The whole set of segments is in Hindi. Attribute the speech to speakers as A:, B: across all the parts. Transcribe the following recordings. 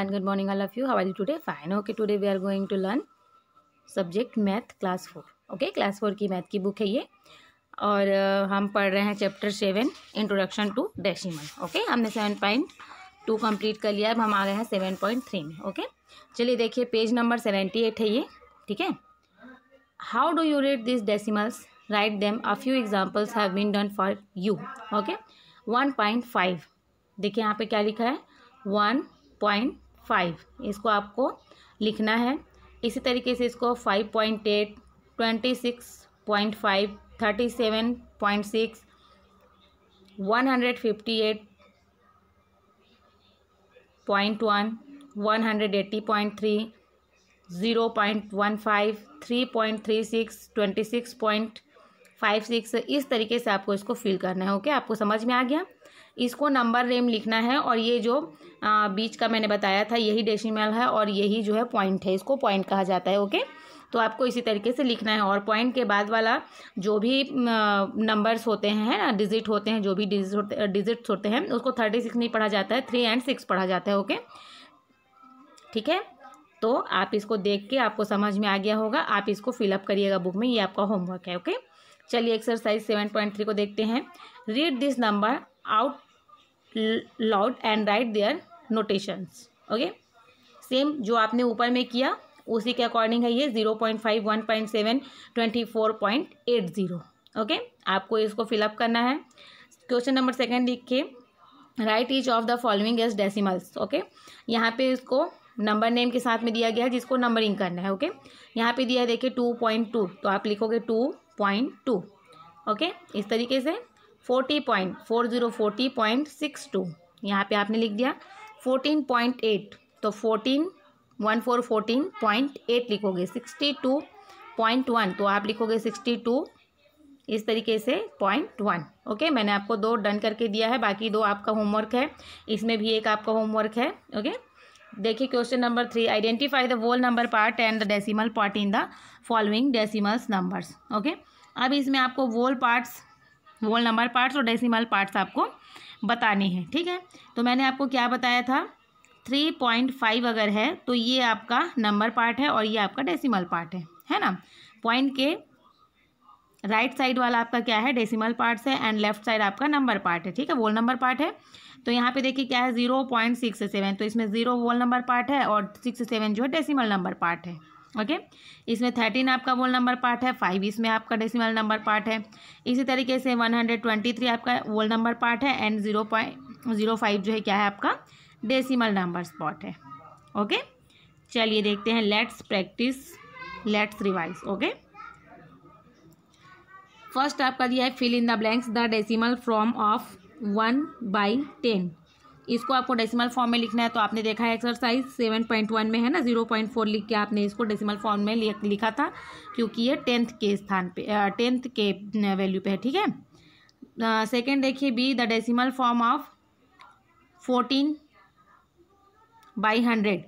A: and good morning all of you how are you today fine okay today we are going to learn subject math class four okay class four की मैथ की बुक है ये और uh, हम पढ़ रहे हैं chapter seven introduction to decimal okay हमने सेवन पॉइंट टू कम्प्लीट कर लिया अब हम आ गए हैं सेवन पॉइंट थ्री में ओके चलिए देखिए पेज नंबर सेवेंटी एट है ये ठीक है how do you read this decimals write them a few examples have been done for you okay one point five देखिए यहाँ पे क्या लिखा है वन पॉइंट फाइव इसको आपको लिखना है इसी तरीके से इसको five point eight twenty six point five thirty seven point six one hundred fifty eight point one one hundred eighty point three zero point one five three point three six twenty six point five six इस तरीके से आपको इसको फिल करना है ओके आपको समझ में आ गया इसको नंबर रेम लिखना है और ये जो आ, बीच का मैंने बताया था यही डेसिमल है और यही जो है पॉइंट है इसको पॉइंट कहा जाता है ओके तो आपको इसी तरीके से लिखना है और पॉइंट के बाद वाला जो भी नंबर्स होते हैं ना डिजिट होते हैं जो भी डिजिट होते डिजिट्स होते हैं उसको थर्टी सिक्स नहीं पढ़ा जाता है थ्री एंड सिक्स पढ़ा जाता है ओके ठीक है तो आप इसको देख के आपको समझ में आ गया होगा आप इसको फिलअप करिएगा बुक में ये आपका होमवर्क है ओके चलिए एक्सरसाइज सेवन पॉइंट थ्री को देखते हैं read this number out loud and write their notations okay same जो आपने ऊपर में किया उसी के अकॉर्डिंग है ये zero point five one point seven twenty four point eight zero okay आपको इसको फिलअप करना है क्वेश्चन नंबर सेकंड के write each of the following as decimals okay यहाँ पे इसको नंबर नेम के साथ में दिया गया है जिसको नंबरिंग करना है ओके okay? यहाँ पे दिया है देखिए टू पॉइंट टू तो आप लिखोगे टू पॉइंट टू ओके इस तरीके से forty point four zero forty point six two यहाँ पर आपने लिख दिया फोर्टीन पॉइंट एट तो fourteen one four fourteen point eight लिखोगे सिक्सटी टू पॉइंट वन तो आप लिखोगे सिक्सटी टू इस तरीके से पॉइंट वन ओके मैंने आपको दो डन करके दिया है बाकी दो आपका होमवर्क है इसमें भी एक आपका होमवर्क है ओके देखिए question number three identify the whole number part and the decimal part in the following decimals numbers okay अब इसमें आपको whole parts whole number parts और डेसिमल पार्ट्स आपको बताने हैं ठीक है तो मैंने आपको क्या बताया था थ्री पॉइंट फाइव अगर है तो ये आपका नंबर पार्ट है और ये आपका डेसिमल पार्ट है है ना पॉइंट के राइट right साइड वाला आपका क्या है डेसिमल पार्ट है एंड लेफ्ट साइड आपका नंबर पार्ट है ठीक है वोल नंबर पार्ट है तो यहाँ पे देखिए क्या है जीरो पॉइंट सिक्स सेवन तो इसमें जीरो वोल नंबर पार्ट है और सिक्स सेवन जो है डेसीमल नंबर पार्ट है ओके इसमें थर्टीन आपका वोल नंबर पार्ट है फाइव इसमें आपका डेसिमल नंबर पार्ट है इसी तरीके से वन हंड्रेड ट्वेंटी थ्री आपका वोल नंबर पार्ट है and zero point zero five जो है क्या है आपका डेसिमल नंबर स्पॉट है ओके चलिए देखते हैं let's practice let's revise okay first आपका दिया है fill in the blanks the decimal from of one by ten इसको आपको डेसिमल फॉर्म में लिखना है तो आपने देखा है एक्सरसाइज सेवन पॉइंट वन में है ना जीरो पॉइंट फोर लिख के आपने इसको डेसिमल फॉर्म में लिखा था क्योंकि ये टेंथ के स्थान पे टेंथ के वैल्यू पे है ठीक है सेकेंड देखिए B the decimal form of fourteen by hundred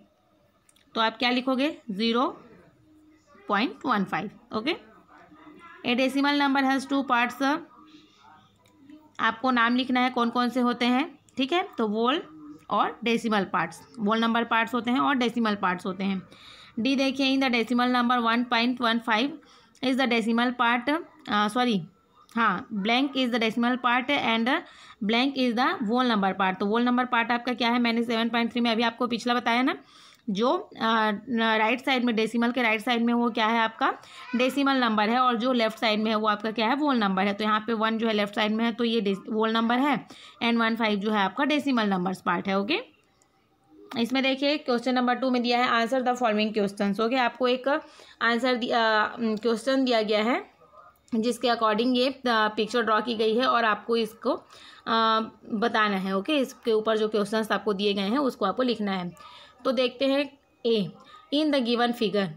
A: तो आप क्या लिखोगे zero point one five okay a decimal number has two parts आपको नाम लिखना है कौन कौन से होते हैं ठीक है तो वोल और decimal parts whole number parts होते हैं और डेसिमल पार्ट्स होते हैं डी देखिए in the decimal number one point one five is the decimal part sorry हाँ blank is the decimal part and blank is the whole number part तो वोल नंबर पार्ट आपका क्या है मैंने सेवन पॉइंट थ्री में अभी आपको पिछला बताया ना जो राइट साइड में डेसिमल के राइट साइड में वो क्या है आपका डेसिमल नंबर है और जो लेफ्ट साइड में है वो आपका क्या है वोल नंबर है तो यहाँ पे वन जो है लेफ्ट साइड में है तो ये वोल नंबर है एंड वन फाइव जो है आपका डेसिमल नंबर पार्ट है ओके इसमें देखिए क्वेश्चन नंबर टू में दिया है answer the following question okay आपको एक आंसर क्वेश्चन दिया गया है जिसके अकॉर्डिंग ये पिक्चर ड्रॉ की गई है और आपको इसको आ, बताना है ओके इसके ऊपर जो क्वेश्चंस आपको दिए गए हैं उसको आपको लिखना है तो देखते हैं A in the given figure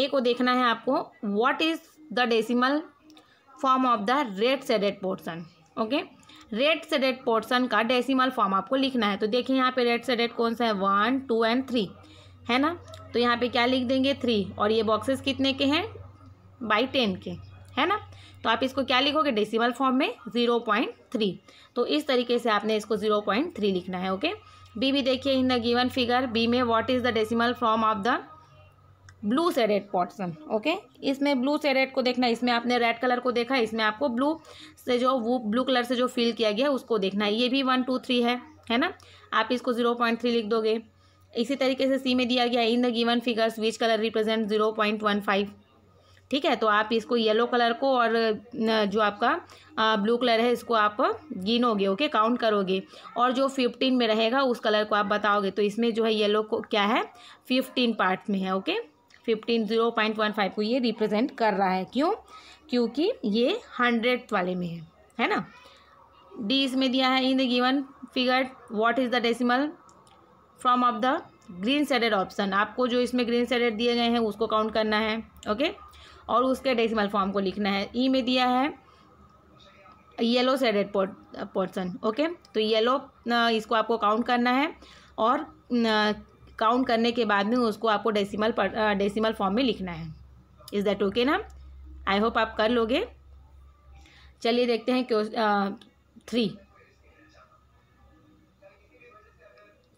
A: A को देखना है आपको what is the decimal form of the red shaded portion okay red shaded portion का डेसिमल फॉर्म आपको लिखना है तो देखिए यहाँ पे रेड सेडेड कौन सा है वन टू एंड थ्री है ना तो यहाँ पे क्या लिख देंगे थ्री और ये बॉक्सेस कितने के हैं बाई टेन के है ना तो आप इसको क्या लिखोगे डेसिमल फॉर्म में ज़ीरो पॉइंट थ्री तो इस तरीके से आपने इसको ज़ीरो पॉइंट थ्री लिखना है ओके बी भी देखिए in the given figure B में what is the decimal form of the blue shaded portion okay इसमें ब्लू सेडेड को देखना है इसमें आपने रेड कलर को देखा इसमें आपको ब्लू से जो वो ब्लू कलर से जो फिल किया गया उसको देखना है ये भी वन टू थ्री है है ना आप इसको ज़ीरो पॉइंट थ्री लिख दोगे इसी तरीके से सी में दिया गया in the given figures which colour represent zero point one five ठीक है तो आप इसको येलो कलर को और जो आपका ब्लू कलर है इसको आप गिनोगे ओके काउंट करोगे और जो फिफ्टीन में रहेगा उस कलर को आप बताओगे तो इसमें जो है येलो को क्या है फिफ्टीन पार्ट में है okay fifteen zero point one five को ये रिप्रेजेंट कर रहा है क्यों क्योंकि ये हंड्रेड वाले में है है ना डी इसमें दिया है in the given figure what is the decimal from of the green shaded option आपको जो इसमें ग्रीन सेडेड दिए गए हैं उसको काउंट करना है ओके okay? और उसके डेसिमल फॉर्म को लिखना है ई e में दिया है येलो सेडेड पोर्सन ओके तो येलो इसको आपको काउंट करना है और काउंट करने के बाद में उसको आपको डेसिमल डेसिमल फॉर्म में लिखना है इज़ दैट ओके ना आई होप आप कर लोगे चलिए देखते हैं क्यों three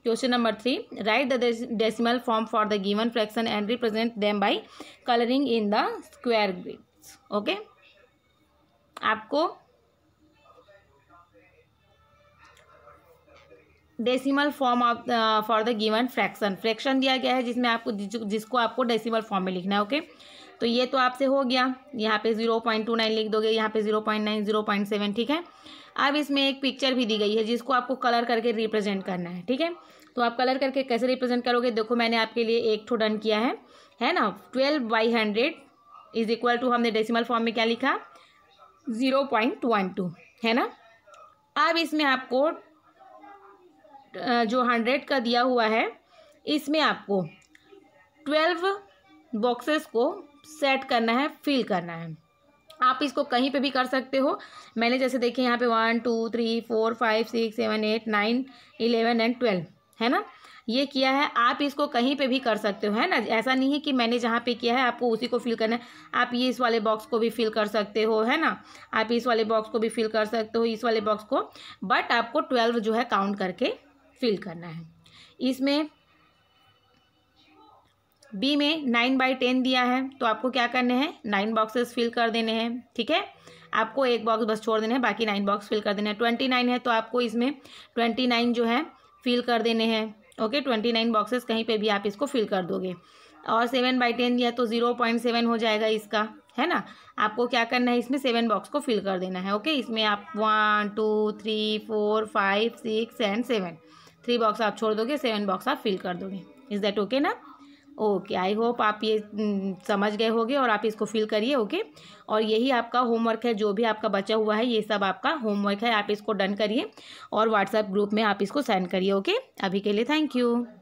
A: question number three write the decimal form for the given fraction and represent them by colouring in the square grids okay आपको decimal form of for the given fraction fraction दिया गया है जिसमें आपको जिसको आपको डेसिमल फॉर्म में लिखना है ओके okay? तो ये तो आपसे हो गया यहाँ पे ज़ीरो पॉइंट टू नाइन लिख दोगे यहाँ पे zero point nine zero point seven ठीक है अब इसमें एक पिक्चर भी दी गई है जिसको आपको कलर करके रिप्रेजेंट करना है ठीक है तो आप कलर करके कैसे रिप्रेजेंट करोगे देखो मैंने आपके लिए एक ठो डन किया है है ना twelve by hundred is equal to हमने डेसिमल फॉर्म में क्या लिखा ज़ीरो पॉइंट वन टू है ना अब इसमें आपको जो हंड्रेड का दिया हुआ है इसमें आपको ट्वेल्व बॉक्सेस को सेट करना है फिल करना है आप इसको कहीं पे भी कर सकते हो मैंने जैसे देखे यहाँ पे one two three four five six seven eight nine eleven and twelve है ना ये किया है आप इसको कहीं पे भी कर सकते हो है ना ऐसा नहीं है कि मैंने जहाँ पे किया है आपको उसी को फिल करना है आप ये इस वाले बॉक्स को भी फिल कर सकते हो है ना आप इस वाले बॉक्स को भी फिल कर सकते हो इस वाले बॉक्स को बट आपको ट्वेल्व जो है काउंट करके फिल करना है इसमें बी में नाइन बाई टेन दिया है तो आपको क्या करने हैं नाइन बॉक्सेस फिल कर देने हैं ठीक है आपको एक बॉक्स बस छोड़ देने हैं बाकी नाइन बॉक्स फिल कर देने हैं ट्वेंटी नाइन है तो आपको इसमें ट्वेंटी नाइन जो है फिल कर देने हैं ओके ट्वेंटी नाइन बॉक्सेस कहीं पे भी आप इसको फिल कर दोगे और सेवन बाई टेन दिया तो ज़ीरो पॉइंट सेवन हो जाएगा इसका है ना आपको क्या करना है इसमें सेवन बॉक्स को फिल कर देना है ओके इसमें आप one two three four five six and seven three box आप छोड़ दोगे सेवन बॉक्स आप फिल कर दोगे इज़ दैट ओके ना ओके आई होप आप ये हम्म, समझ गए होगे और आप इसको फिल करिए ओके और यही आपका होमवर्क है जो भी आपका बचा हुआ है ये सब आपका होमवर्क है आप इसको डन करिए और व्हाट्सएप ग्रुप में आप इसको सेंड करिए ओके अभी के लिए थैंक यू